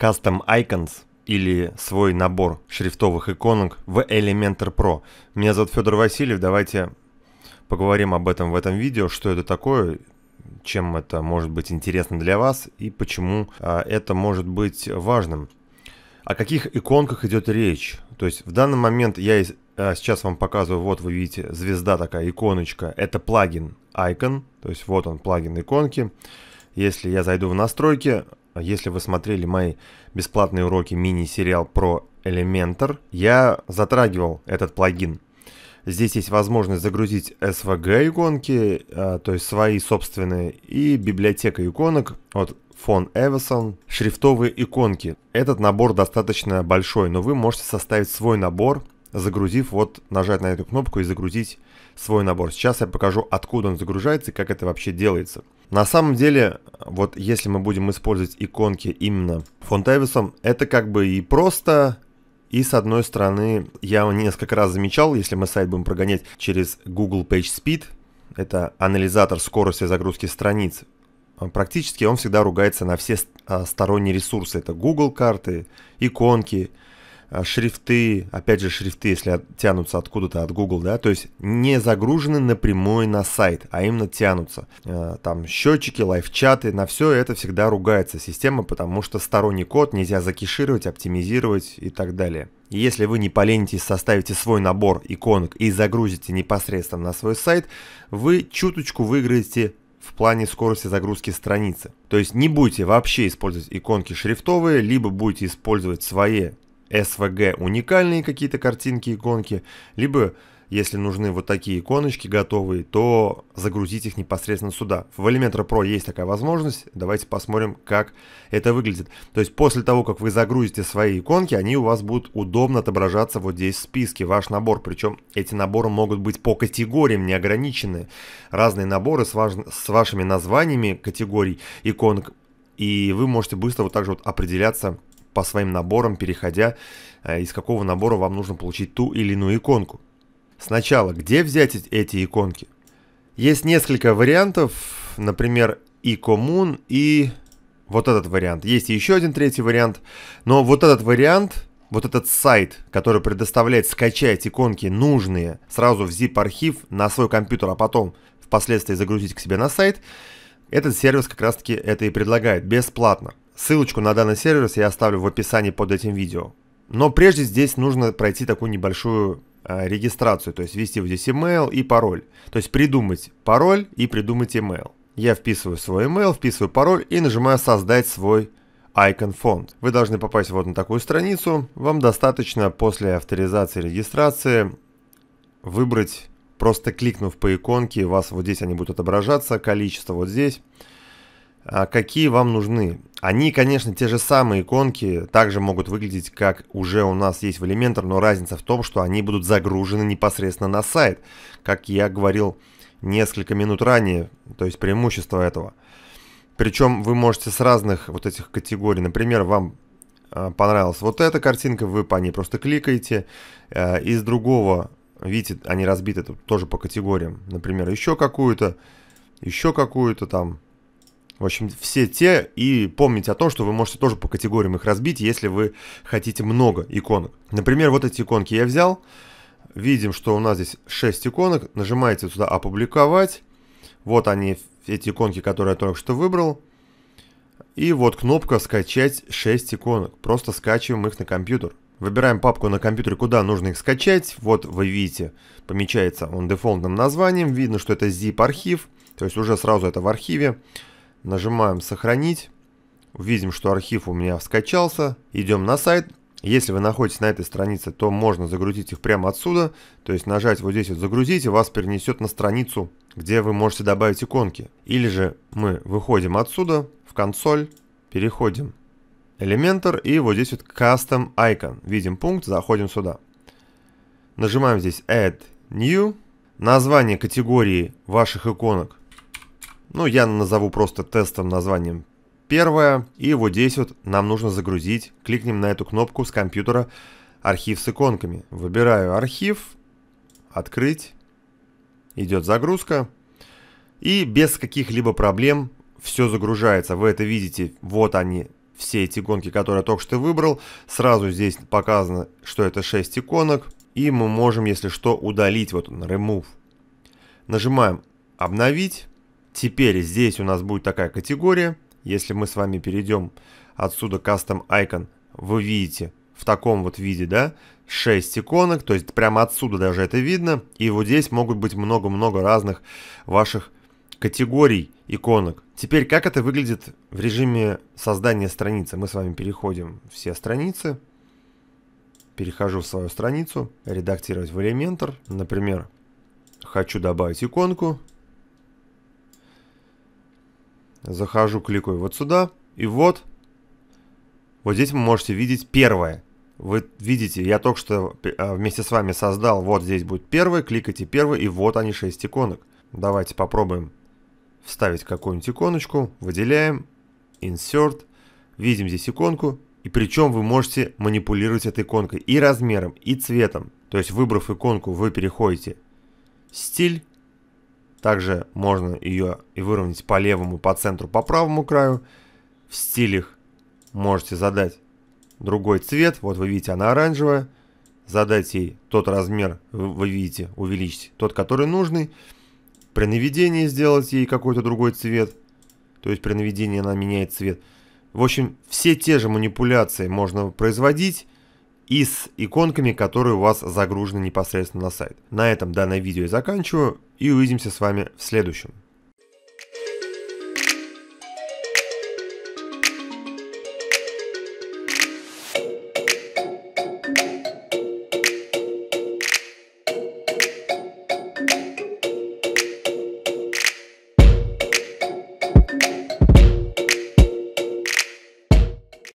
Custom Icons или свой набор шрифтовых иконок в Elementor Pro. Меня зовут Федор Васильев, давайте поговорим об этом в этом видео, что это такое, чем это может быть интересно для вас и почему а, это может быть важным. О каких иконках идет речь? То есть в данный момент я а, сейчас вам показываю, вот вы видите, звезда такая, иконочка. Это плагин Icon, то есть вот он, плагин иконки. Если я зайду в настройки, а если вы смотрели мои бесплатные уроки мини-сериал про Elementor, я затрагивал этот плагин. Здесь есть возможность загрузить SVG иконки, а, то есть свои собственные, и библиотека иконок от фон Эвесон, шрифтовые иконки. Этот набор достаточно большой, но вы можете составить свой набор, загрузив, вот нажать на эту кнопку и загрузить свой набор. Сейчас я покажу, откуда он загружается и как это вообще делается. На самом деле, вот если мы будем использовать иконки именно фон Эвисом, это как бы и просто, и с одной стороны, я несколько раз замечал, если мы сайт будем прогонять через Google PageSpeed, это анализатор скорости загрузки страниц, а практически он всегда ругается на все а, сторонние ресурсы. Это Google карты, иконки, Э, шрифты, опять же шрифты, если тянутся откуда-то от Google, да, то есть не загружены напрямую на сайт, а именно тянутся. Э, там счетчики, лайфчаты, на все это всегда ругается система, потому что сторонний код нельзя закишировать, оптимизировать и так далее. Если вы не поленитесь, составите свой набор иконок и загрузите непосредственно на свой сайт, вы чуточку выиграете в плане скорости загрузки страницы. То есть не будете вообще использовать иконки шрифтовые, либо будете использовать свои SVG уникальные какие-то картинки, иконки, либо если нужны вот такие иконочки готовые, то загрузить их непосредственно сюда. В Elementor Pro есть такая возможность. Давайте посмотрим, как это выглядит. То есть после того, как вы загрузите свои иконки, они у вас будут удобно отображаться вот здесь в списке, ваш набор. Причем эти наборы могут быть по категориям, не ограничены. Разные наборы с, важ... с вашими названиями категорий иконок. И вы можете быстро вот так же вот определяться, по своим наборам, переходя, э, из какого набора вам нужно получить ту или иную иконку. Сначала, где взять эти иконки? Есть несколько вариантов, например, и коммун, и вот этот вариант. Есть еще один третий вариант, но вот этот вариант, вот этот сайт, который предоставляет скачать иконки нужные сразу в zip-архив на свой компьютер, а потом впоследствии загрузить к себе на сайт, этот сервис как раз таки это и предлагает, бесплатно. Ссылочку на данный сервис я оставлю в описании под этим видео. Но прежде здесь нужно пройти такую небольшую э, регистрацию, то есть ввести вот здесь email и пароль. То есть придумать пароль и придумать email. Я вписываю свой email, вписываю пароль и нажимаю создать свой Icon фонд. Вы должны попасть вот на такую страницу. Вам достаточно после авторизации регистрации выбрать, просто кликнув по иконке, у вас вот здесь они будут отображаться, количество вот здесь. А какие вам нужны. Они, конечно, те же самые иконки, также могут выглядеть, как уже у нас есть в Elementor, но разница в том, что они будут загружены непосредственно на сайт, как я говорил несколько минут ранее, то есть преимущество этого. Причем вы можете с разных вот этих категорий, например, вам а, понравилась вот эта картинка, вы по ней просто кликаете, а, из другого, видите, они разбиты тут тоже по категориям, например, еще какую-то, еще какую-то там, в общем, все те, и помните о том, что вы можете тоже по категориям их разбить, если вы хотите много иконок. Например, вот эти иконки я взял, видим, что у нас здесь 6 иконок, нажимаете сюда «Опубликовать», вот они, эти иконки, которые я только что выбрал, и вот кнопка «Скачать 6 иконок», просто скачиваем их на компьютер. Выбираем папку на компьютере, куда нужно их скачать. Вот вы видите, помечается он дефолтным названием. Видно, что это zip-архив, то есть уже сразу это в архиве. Нажимаем «Сохранить». Видим, что архив у меня скачался. Идем на сайт. Если вы находитесь на этой странице, то можно загрузить их прямо отсюда. То есть нажать вот здесь вот «Загрузить» и вас перенесет на страницу, где вы можете добавить иконки. Или же мы выходим отсюда в консоль, переходим Elementor и вот здесь вот Custom Icon. Видим пункт, заходим сюда. Нажимаем здесь Add New. Название категории ваших иконок ну я назову просто тестом названием первое, и вот здесь вот нам нужно загрузить, кликнем на эту кнопку с компьютера «Архив с иконками». Выбираю «Архив», «Открыть», идет загрузка, и без каких-либо проблем все загружается. Вы это видите, вот они, все эти иконки, которые я только что выбрал. Сразу здесь показано, что это 6 иконок. И мы можем, если что, удалить. Вот он, remove. Нажимаем обновить. Теперь здесь у нас будет такая категория. Если мы с вами перейдем отсюда Custom Icon, вы видите в таком вот виде, да, 6 иконок, то есть прямо отсюда даже это видно. И вот здесь могут быть много-много разных ваших категорий иконок. Теперь как это выглядит в режиме создания страницы? Мы с вами переходим все страницы. Перехожу в свою страницу, редактировать в Elementor. Например, хочу добавить иконку захожу, кликаю вот сюда, и вот, вот здесь вы можете видеть первое. Вы видите, я только что а, вместе с вами создал, вот здесь будет первый, кликайте первый, и вот они 6 иконок. Давайте попробуем вставить какую-нибудь иконочку, выделяем, insert, видим здесь иконку, и причем вы можете манипулировать этой иконкой и размером, и цветом. То есть выбрав иконку, вы переходите стиль, также можно ее и выровнять по левому, по центру, по правому краю. В стилях можете задать другой цвет. Вот вы видите, она оранжевая. Задать ей тот размер, вы видите, увеличить тот, который нужный. При наведении сделать ей какой-то другой цвет. То есть при наведении она меняет цвет. В общем, все те же манипуляции можно производить и с иконками, которые у вас загружены непосредственно на сайт. На этом данное видео я заканчиваю, и увидимся с вами в следующем.